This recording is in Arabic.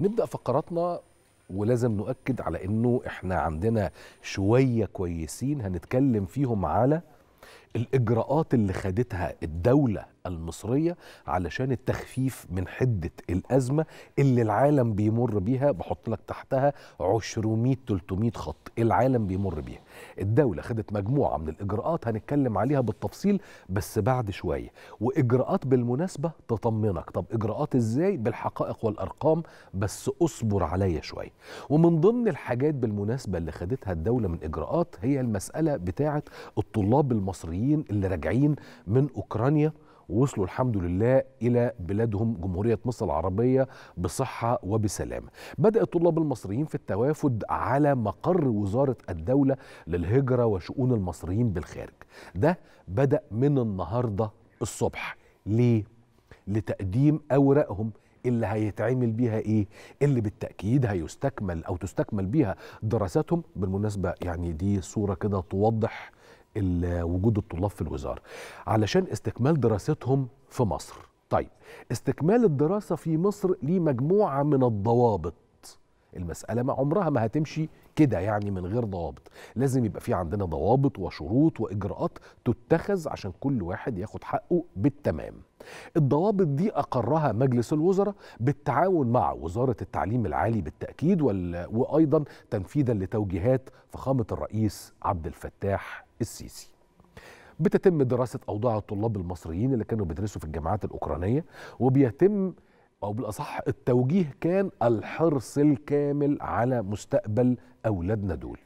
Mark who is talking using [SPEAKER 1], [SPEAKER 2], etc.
[SPEAKER 1] نبدا فقراتنا ولازم نؤكد على انه احنا عندنا شويه كويسين هنتكلم فيهم على الاجراءات اللي خدتها الدوله المصرية علشان التخفيف من حدة الأزمة اللي العالم بيمر بيها بحط لك تحتها 200 300 خط العالم بيمر بيها الدولة خدت مجموعة من الإجراءات هنتكلم عليها بالتفصيل بس بعد شوية وإجراءات بالمناسبة تطمنك طب إجراءات إزاي بالحقائق والأرقام بس أصبر عليا شوية ومن ضمن الحاجات بالمناسبة اللي خدتها الدولة من إجراءات هي المسألة بتاعة الطلاب المصريين اللي راجعين من أوكرانيا وصلوا الحمد لله إلى بلادهم جمهورية مصر العربية بصحة وبسلام بدأ الطلاب المصريين في التوافد على مقر وزارة الدولة للهجرة وشؤون المصريين بالخارج ده بدأ من النهاردة الصبح ليه؟ لتقديم أوراقهم اللي هيتعمل بيها ايه اللي بالتاكيد هيستكمل او تستكمل بيها دراساتهم بالمناسبه يعني دي صوره كده توضح وجود الطلاب في الوزاره علشان استكمال دراستهم في مصر طيب استكمال الدراسه في مصر ليه مجموعه من الضوابط المساله ما عمرها ما هتمشي كده يعني من غير ضوابط لازم يبقى في عندنا ضوابط وشروط واجراءات تتخذ عشان كل واحد ياخد حقه بالتمام الضوابط دي اقرها مجلس الوزراء بالتعاون مع وزاره التعليم العالي بالتاكيد وايضا تنفيذا لتوجيهات فخامه الرئيس عبد الفتاح السيسي بتتم دراسة أوضاع الطلاب المصريين اللي كانوا بيدرسوا في الجامعات الأوكرانية وبيتم او بالاصح التوجيه كان الحرص الكامل على مستقبل اولادنا دول